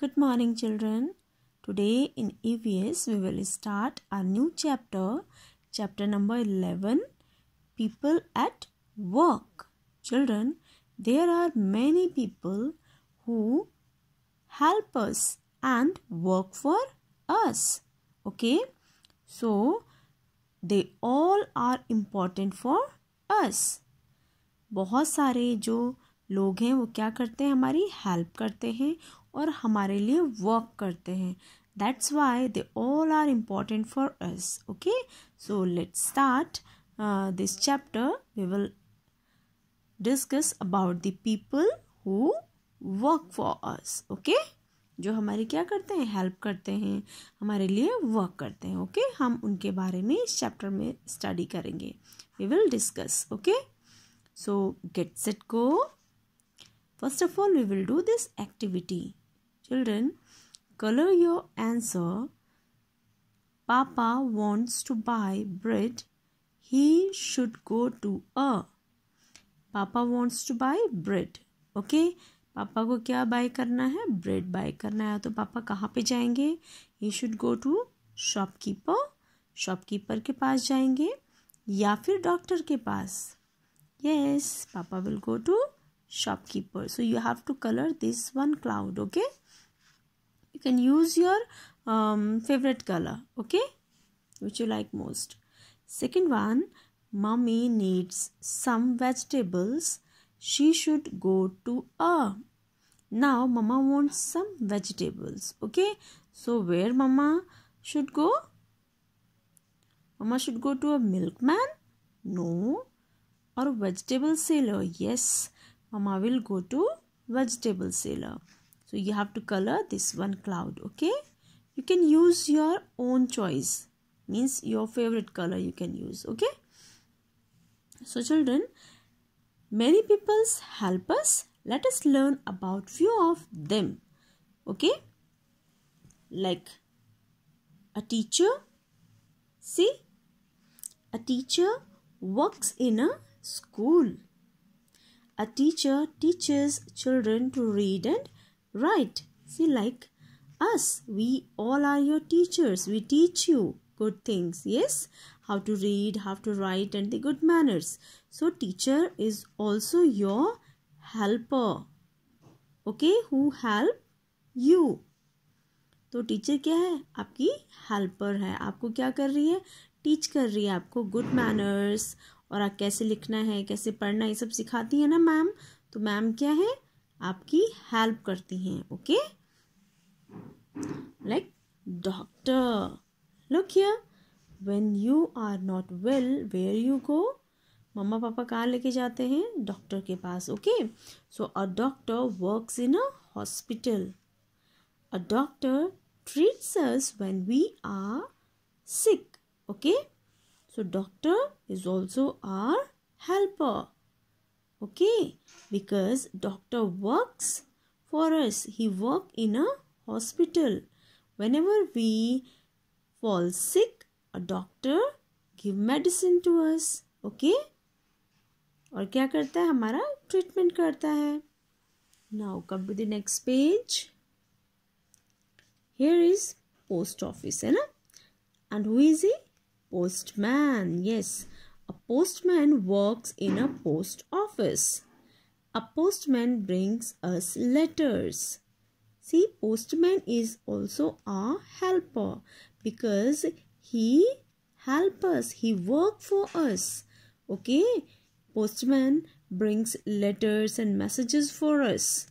Good morning, children. Today in EVS, we will start a new chapter, chapter number 11 People at Work. Children, there are many people who help us and work for us. Okay, so they all are important for us. बहुत सारे जो लोग हैं वो क्या करते हैं हमारी हेल्प करते हैं और हमारे लिए वर्क करते हैं that's why they all are important for us okay so let start this chapter we will discuss about the people who work for us okay जो हमारे क्या करते हैं हेल्प करते हैं हमारे लिए वर्क करते हैं ओके okay? हम उनके बारे में इस चैप्टर में स्टडी करेंगे we will discuss okay so gets it go first of all we will do this activity Children, color your answer. Papa wants to buy bread. He should go to a. Papa wants to buy bread okay पापा को क्या bye करना है bread bye करना है तो पापा कहाँ पे जाएंगे he should go to shopkeeper shopkeeper के पास जाएंगे या फिर डॉक्टर के पास yes papa will go to shopkeeper so you have to colour this one cloud okay you can use your um, favorite color okay which you like most second one mummy needs some vegetables she should go to a now mama wants some vegetables okay so where mama should go mama should go to a milkman no or vegetable seller yes mama will go to vegetable seller so you have to color this one cloud okay you can use your own choice means your favorite color you can use okay so children many peoples help us let us learn about few of them okay like a teacher see a teacher works in a school a teacher teaches children to read and Right. See, like us, we all are your teachers. We teach you good things. Yes. How to read, how to write, and the good manners. So, teacher is also your helper. Okay. Who help you. तो teacher क्या है आपकी helper है आपको क्या कर रही है टीच कर रही है आपको गुड मैनर्स और आप कैसे लिखना है कैसे पढ़ना ये सब सिखाती है ना मैम तो मैम क्या है आपकी हेल्प करती हैं okay like doctor look here when you are not well where you go मम्मा पापा कहाँ लेके जाते हैं डॉक्टर के पास okay so a doctor works in a hospital a doctor treats us when we are sick okay so doctor is also our helper okay because doctor works for us he work in a hospital whenever we fall sick a doctor give medicine to us okay और क्या करता है हमारा treatment करता है now come to the next page here is post office है ना and who is a postman yes A postman works in a post office. A postman brings us letters. See, postman is also a helper because he help us. He work for us. Okay, postman brings letters and messages for us.